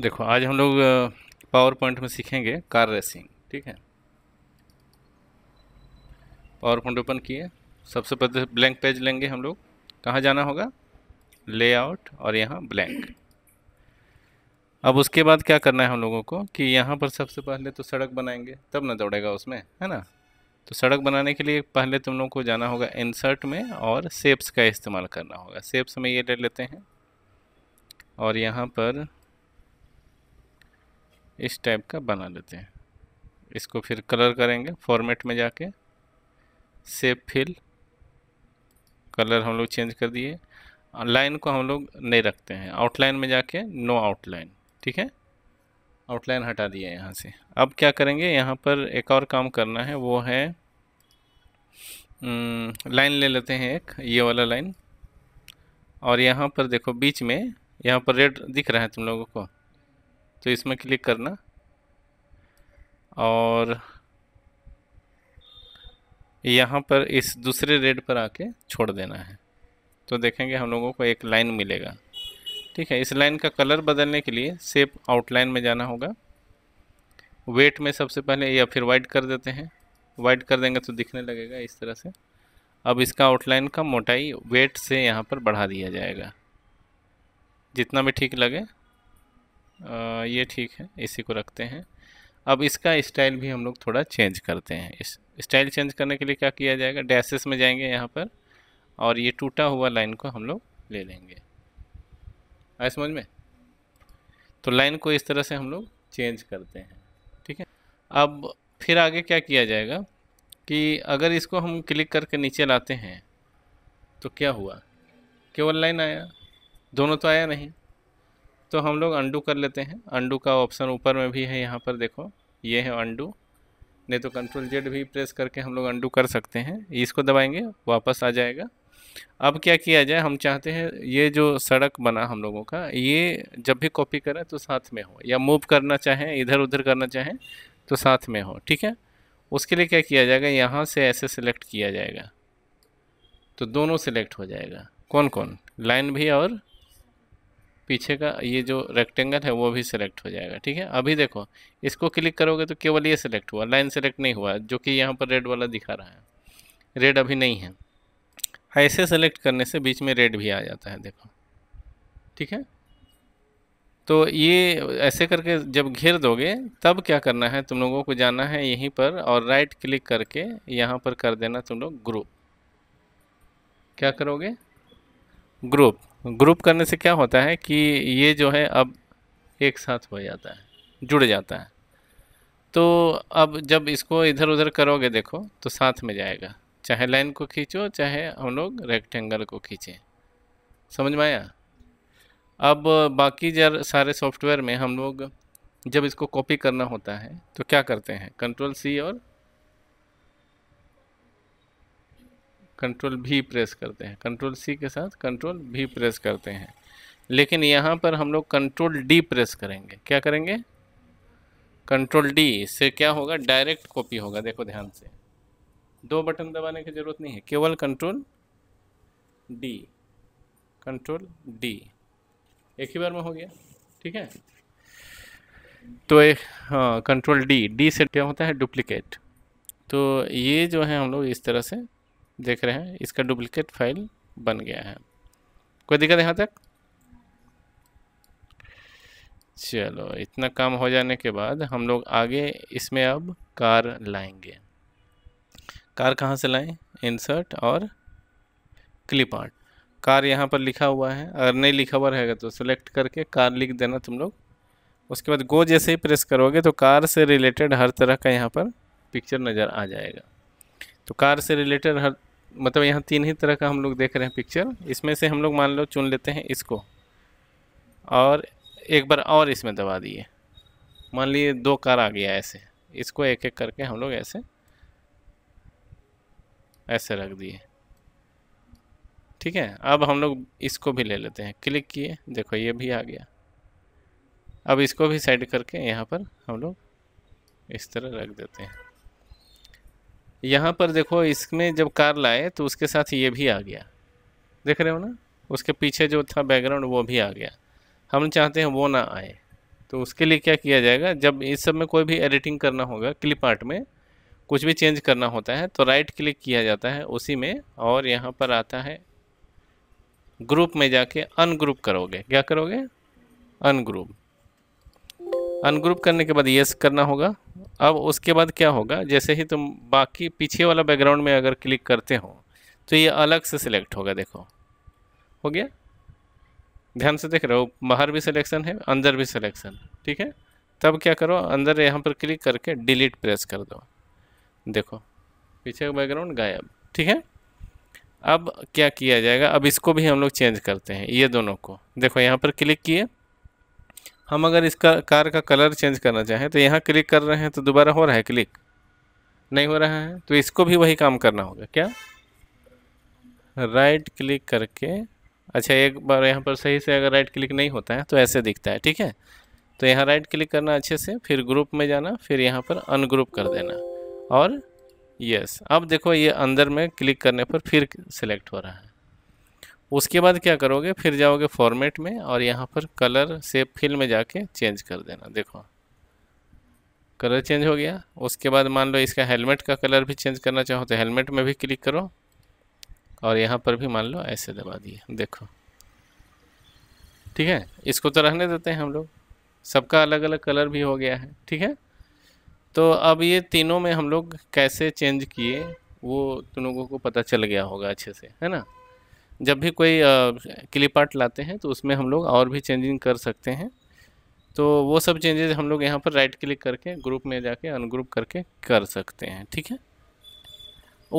देखो आज हम लोग पावर पॉइंट में सीखेंगे कार रेसिंग ठीक है पावर पॉइंट ओपन किए सबसे पहले ब्लैंक पेज लेंगे हम लोग कहाँ जाना होगा लेआउट और यहाँ ब्लैंक अब उसके बाद क्या करना है हम लोगों को कि यहाँ पर सबसे पहले तो सड़क बनाएंगे तब ना दौड़ेगा उसमें है ना तो सड़क बनाने के लिए पहले तुम लोगों को जाना होगा इंसर्ट में और सेप्स का इस्तेमाल करना होगा सेप्स में ये ले लेते हैं और यहाँ पर इस टाइप का बना लेते हैं इसको फिर कलर करेंगे फॉर्मेट में जाके सेव फिल कलर हम लोग चेंज कर दिए लाइन को हम लोग नहीं रखते हैं आउटलाइन में जाके नो आउटलाइन ठीक है आउटलाइन हटा दिया यहाँ से अब क्या करेंगे यहाँ पर एक और काम करना है वो है लाइन हम्म, ले लेते हैं एक ये वाला लाइन और यहाँ पर देखो बीच में यहाँ पर रेड दिख रहा है तुम लोगों को तो इसमें क्लिक करना और यहाँ पर इस दूसरे रेड पर आके छोड़ देना है तो देखेंगे हम लोगों को एक लाइन मिलेगा ठीक है इस लाइन का कलर बदलने के लिए सेप आउटलाइन में जाना होगा वेट में सबसे पहले या फिर वाइट कर देते हैं वाइट कर देंगे तो दिखने लगेगा इस तरह से अब इसका आउटलाइन का मोटाई वेट से यहाँ पर बढ़ा दिया जाएगा जितना भी ठीक लगे ये ठीक है इसी को रखते हैं अब इसका स्टाइल भी हम लोग थोड़ा चेंज करते हैं इस स्टाइल चेंज करने के लिए क्या किया जाएगा डैसेस में जाएंगे यहाँ पर और ये टूटा हुआ लाइन को हम लोग ले लेंगे आए समझ में तो लाइन को इस तरह से हम लोग चेंज करते हैं ठीक है अब फिर आगे क्या किया जाएगा कि अगर इसको हम क्लिक करके नीचे लाते हैं तो क्या हुआ केवल लाइन आया दोनों तो आया नहीं तो हम लोग अंडू कर लेते हैं अंडू का ऑप्शन ऊपर में भी है यहाँ पर देखो ये है अंडू नहीं तो कंट्रोल जेड भी प्रेस करके हम लोग अंडू कर सकते हैं इसको दबाएंगे वापस आ जाएगा अब क्या किया जाए हम चाहते हैं ये जो सड़क बना हम लोगों का ये जब भी कॉपी करें तो साथ में हो या मूव करना चाहें इधर उधर करना चाहें तो साथ में हो ठीक है उसके लिए क्या किया जाएगा यहाँ से ऐसे सेलेक्ट किया जाएगा तो दोनों सेलेक्ट हो जाएगा कौन कौन लाइन भी और पीछे का ये जो रेक्टेंगल है वो भी सिलेक्ट हो जाएगा ठीक है अभी देखो इसको क्लिक करोगे तो केवल ये सिलेक्ट हुआ लाइन सेलेक्ट नहीं हुआ जो कि यहाँ पर रेड वाला दिखा रहा है रेड अभी नहीं है ऐसे सेलेक्ट करने से बीच में रेड भी आ जाता है देखो ठीक है तो ये ऐसे करके जब घेर दोगे तब क्या करना है तुम लोगों को जाना है यहीं पर और राइट क्लिक करके यहाँ पर कर देना तुम लोग ग्रुप क्या करोगे ग्रुप ग्रुप करने से क्या होता है कि ये जो है अब एक साथ हो जाता है जुड़ जाता है तो अब जब इसको इधर उधर करोगे देखो तो साथ में जाएगा चाहे लाइन को खींचो चाहे हम लोग रेक्टेंगल को खींचें समझ में आया अब बाकी जर सारे सॉफ्टवेयर में हम लोग जब इसको कॉपी करना होता है तो क्या करते हैं कंट्रोल सी और कंट्रोल भी प्रेस करते हैं कंट्रोल सी के साथ कंट्रोल भी प्रेस करते हैं लेकिन यहाँ पर हम लोग कंट्रोल डी प्रेस करेंगे क्या करेंगे कंट्रोल डी इससे क्या होगा डायरेक्ट कॉपी होगा देखो ध्यान से दो बटन दबाने की ज़रूरत नहीं है केवल कंट्रोल डी कंट्रोल डी एक ही बार में हो गया ठीक है तो एक हाँ कंट्रोल डी डी से क्या होता है डुप्लीकेट तो ये जो है हम लोग इस तरह से देख रहे हैं इसका डुप्लीकेट फाइल बन गया है कोई दिक्कत यहाँ तक चलो इतना काम हो जाने के बाद हम लोग आगे इसमें अब कार लाएंगे कार कहाँ से लाएं इंसर्ट और क्लिप आर्ट कार यहाँ पर लिखा हुआ है अगर नहीं लिखा हुआ रहेगा तो सेलेक्ट करके कार लिख देना तुम लोग उसके बाद गो जैसे ही प्रेस करोगे तो कार से रिलेटेड हर तरह का यहाँ पर पिक्चर नज़र आ जाएगा तो कार से रिलेटेड हर मतलब यहाँ तीन ही तरह का हम लोग देख रहे हैं पिक्चर इसमें से हम लोग मान लो चुन लेते हैं इसको और एक बार और इसमें दबा दिए मान लिए दो कार आ गया ऐसे इसको एक एक करके हम लोग ऐसे ऐसे रख दिए ठीक है अब हम लोग इसको भी ले लेते हैं क्लिक किए देखो ये भी आ गया अब इसको भी साइड करके यहाँ पर हम लोग इस तरह रख देते हैं यहाँ पर देखो इसमें जब कार लाए तो उसके साथ ये भी आ गया देख रहे हो ना उसके पीछे जो था बैकग्राउंड वो भी आ गया हम चाहते हैं वो ना आए तो उसके लिए क्या किया जाएगा जब इस सब में कोई भी एडिटिंग करना होगा क्लिप आर्ट में कुछ भी चेंज करना होता है तो राइट क्लिक किया जाता है उसी में और यहाँ पर आता है ग्रुप में जाके अनग्रुप करोगे क्या करोगे अनग्रुप अनग्रुप करने के बाद यस करना होगा अब उसके बाद क्या होगा जैसे ही तुम बाकी पीछे वाला बैकग्राउंड में अगर क्लिक करते हो तो ये अलग से सिलेक्ट होगा देखो हो गया ध्यान से देख रहे हो बाहर भी सिलेक्शन है अंदर भी सिलेक्शन ठीक है तब क्या करो अंदर यहाँ पर क्लिक करके डिलीट प्रेस कर दो देखो पीछे का बैकग्राउंड गायब ठीक है अब क्या किया जाएगा अब इसको भी हम लोग चेंज करते हैं ये दोनों को देखो यहाँ पर क्लिक किए हम अगर इसका कार का कलर चेंज करना चाहें तो यहाँ क्लिक कर रहे हैं तो दोबारा हो रहा है क्लिक नहीं हो रहा है तो इसको भी वही काम करना होगा क्या राइट क्लिक करके अच्छा एक बार यहाँ पर सही से अगर राइट क्लिक नहीं होता है तो ऐसे दिखता है ठीक है तो यहाँ राइट क्लिक करना अच्छे से फिर ग्रुप में जाना फिर यहाँ पर अनग्रुप कर देना और यस अब देखो ये अंदर में क्लिक करने पर फिर सेलेक्ट हो रहा है उसके बाद क्या करोगे फिर जाओगे फॉर्मेट में और यहाँ पर कलर सेप फिल में जाके चेंज कर देना देखो कलर चेंज हो गया उसके बाद मान लो इसका हेलमेट का कलर भी चेंज करना चाहो तो हेलमेट में भी क्लिक करो और यहाँ पर भी मान लो ऐसे दबा दिए देखो ठीक है इसको तो रहने देते हैं हम लोग सबका अलग अलग कलर भी हो गया है ठीक है तो अब ये तीनों में हम लोग कैसे चेंज किए वो तुम लोगों को पता चल गया होगा अच्छे से है ना जब भी कोई क्लिप आर्ट लाते हैं तो उसमें हम लोग और भी चेंजिंग कर सकते हैं तो वो सब चेंजेस हम लोग यहाँ पर राइट क्लिक करके ग्रुप में जाके अनग्रुप करके कर सकते हैं ठीक है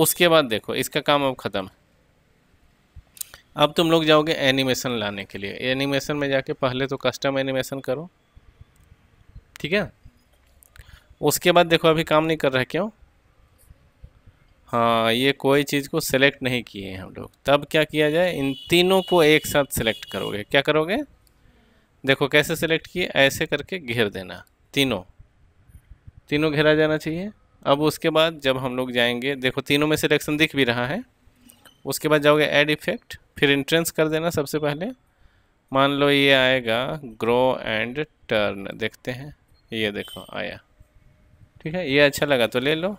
उसके बाद देखो इसका काम अब ख़त्म है अब तुम लोग जाओगे एनिमेशन लाने के लिए एनिमेशन में जाके पहले तो कस्टम एनिमेशन करो ठीक है उसके बाद देखो अभी काम नहीं कर रहा क्यों हाँ ये कोई चीज़ को सिलेक्ट नहीं किए हैं हम लोग तब क्या किया जाए इन तीनों को एक साथ सिलेक्ट करोगे क्या करोगे देखो कैसे सिलेक्ट किए ऐसे करके घेर देना तीनों तीनों घेरा जाना चाहिए अब उसके बाद जब हम लोग जाएंगे देखो तीनों में सिलेक्शन दिख भी रहा है उसके बाद जाओगे एड इफेक्ट फिर इंट्रेंस कर देना सबसे पहले मान लो ये आएगा ग्रो एंड टर्न देखते हैं ये देखो आया ठीक है ये अच्छा लगा तो ले लो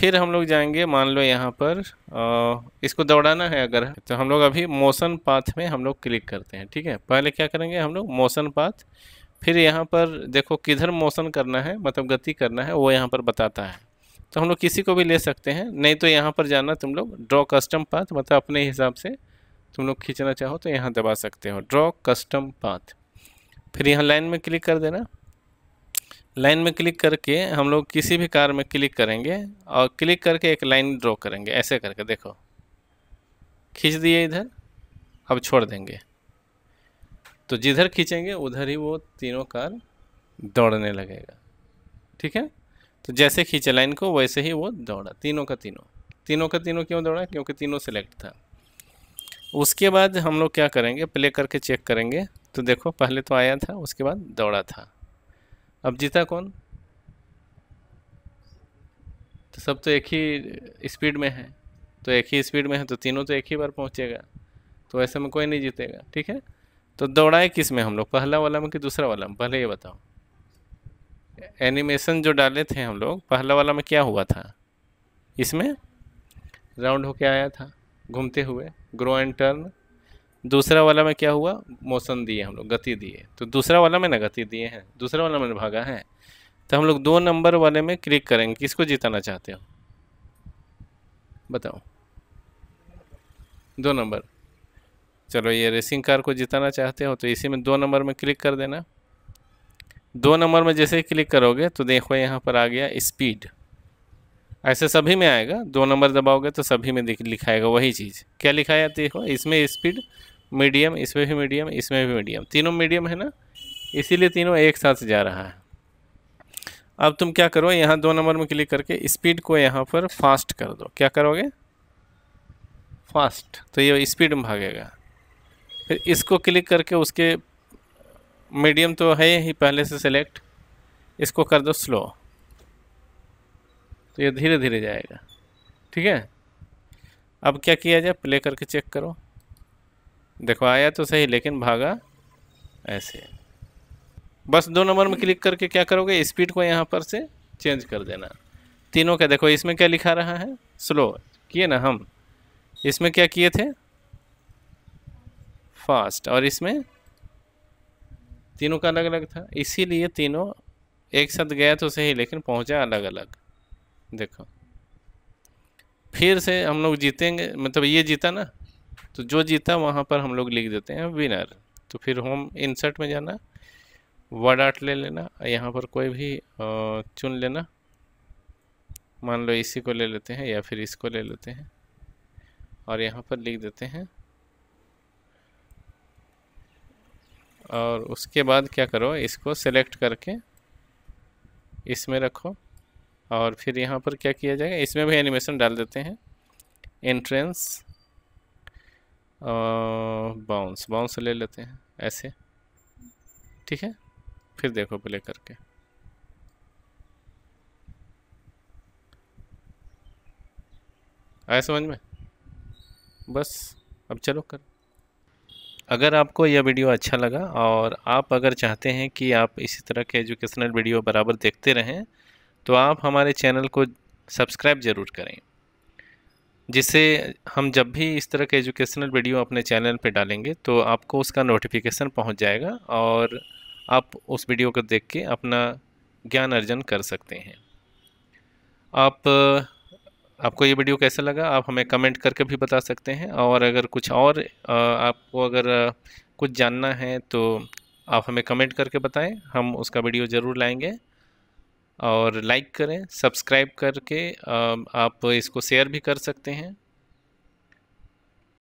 फिर हम लोग जाएंगे मान लो यहाँ पर आ, इसको दौड़ाना है अगर तो हम लोग अभी मोशन पाथ में हम लोग क्लिक करते हैं ठीक है पहले क्या करेंगे हम लोग मोशन पाथ फिर यहाँ पर देखो किधर मोशन करना है मतलब गति करना है वो यहाँ पर बताता है तो हम लोग किसी को भी ले सकते हैं नहीं तो यहाँ पर जाना तुम लोग ड्रॉ कस्टम पाथ मतलब अपने हिसाब से तुम लोग खींचना चाहो तो यहाँ दबा सकते हो ड्रॉ कस्टम पाथ फिर यहाँ लाइन में क्लिक कर देना लाइन में क्लिक करके हम लोग किसी भी कार में क्लिक करेंगे और क्लिक करके एक लाइन ड्रॉ करेंगे ऐसे करके देखो खींच दिए इधर अब छोड़ देंगे तो जिधर खींचेंगे उधर ही वो तीनों कार दौड़ने लगेगा ठीक है तो जैसे खींचे लाइन को वैसे ही वो दौड़ा तीनों का तीनों तीनों का तीनों क्यों दौड़ा क्योंकि तीनों सेलेक्ट था उसके बाद हम लोग क्या करेंगे प्ले करके चेक करेंगे तो देखो पहले तो आया था उसके बाद दौड़ा था अब जीता कौन तो सब तो एक ही स्पीड में है तो एक ही स्पीड में है तो तीनों तो एक ही बार पहुंचेगा तो ऐसे में कोई नहीं जीतेगा ठीक है तो दौड़ाए किस में हम लोग पहला वाला में कि दूसरा वाला में पहले ये बताओ एनिमेशन जो डाले थे हम लोग पहला वाला में क्या हुआ था इसमें राउंड होके आया था घूमते हुए ग्रो एंड टर्न दूसरा वाला में क्या हुआ मोशन दिए हम लोग गति दिए तो दूसरा वाला में ना गति दिए हैं दूसरा वाला में भागा है तो हम लोग दो नंबर वाले में क्लिक करेंगे किसको जिताना चाहते हो बताओ दो नंबर चलो ये रेसिंग कार को जिताना चाहते हो तो इसी में दो नंबर में क्लिक कर देना दो नंबर में जैसे ही क्लिक करोगे तो देखो यहाँ पर आ गया स्पीड ऐसे सभी में आएगा दो नंबर दबाओगे तो सभी में दिख लिखाएगा वही चीज़ क्या लिखाया देखो इसमें स्पीड मीडियम इसमें भी मीडियम इसमें भी मीडियम तीनों मीडियम है ना इसीलिए तीनों एक साथ जा रहा है अब तुम क्या करो यहाँ दो नंबर में क्लिक करके स्पीड को यहाँ पर फास्ट कर दो क्या करोगे फास्ट तो ये स्पीड में भागेगा फिर इसको क्लिक करके उसके मीडियम तो है ही पहले से सेलेक्ट इसको कर दो स्लो तो ये धीरे धीरे जाएगा ठीक है अब क्या किया जाए प्ले करके चेक करो देखो आया तो सही लेकिन भागा ऐसे बस दो नंबर में क्लिक करके क्या करोगे स्पीड को यहाँ पर से चेंज कर देना तीनों का देखो इसमें क्या लिखा रहा है स्लो किए ना हम इसमें क्या किए थे फास्ट और इसमें तीनों का अलग अलग था इसीलिए तीनों एक साथ गया तो सही लेकिन पहुंचा अलग अलग देखो फिर से हम लोग जीतेंगे मतलब ये जीता ना तो जो जीता वहाँ पर हम लोग लिख देते हैं विनर तो फिर होम इंसर्ट में जाना वर्ड आर्ट ले लेना यहाँ पर कोई भी चुन लेना मान लो इसी को ले लेते हैं या फिर इसको ले लेते हैं और यहाँ पर लिख देते हैं और उसके बाद क्या करो इसको सेलेक्ट करके इसमें रखो और फिर यहाँ पर क्या किया जाएगा इसमें भी एनिमेशन डाल देते हैं एंट्रेंस बाउंस बाउंस ले लेते हैं ऐसे ठीक है फिर देखो प्ले करके आया समझ में बस अब चलो कर अगर आपको यह वीडियो अच्छा लगा और आप अगर चाहते हैं कि आप इसी तरह के एजुकेशनल वीडियो बराबर देखते रहें तो आप हमारे चैनल को सब्सक्राइब ज़रूर करें जिसे हम जब भी इस तरह के एजुकेशनल वीडियो अपने चैनल पर डालेंगे तो आपको उसका नोटिफिकेशन पहुंच जाएगा और आप उस वीडियो को देख के अपना ज्ञान अर्जन कर सकते हैं आप आपको ये वीडियो कैसा लगा आप हमें कमेंट करके भी बता सकते हैं और अगर कुछ और आपको अगर कुछ जानना है तो आप हमें कमेंट करके बताएं हम उसका वीडियो ज़रूर लाएंगे और लाइक करें सब्सक्राइब करके आप इसको शेयर भी कर सकते हैं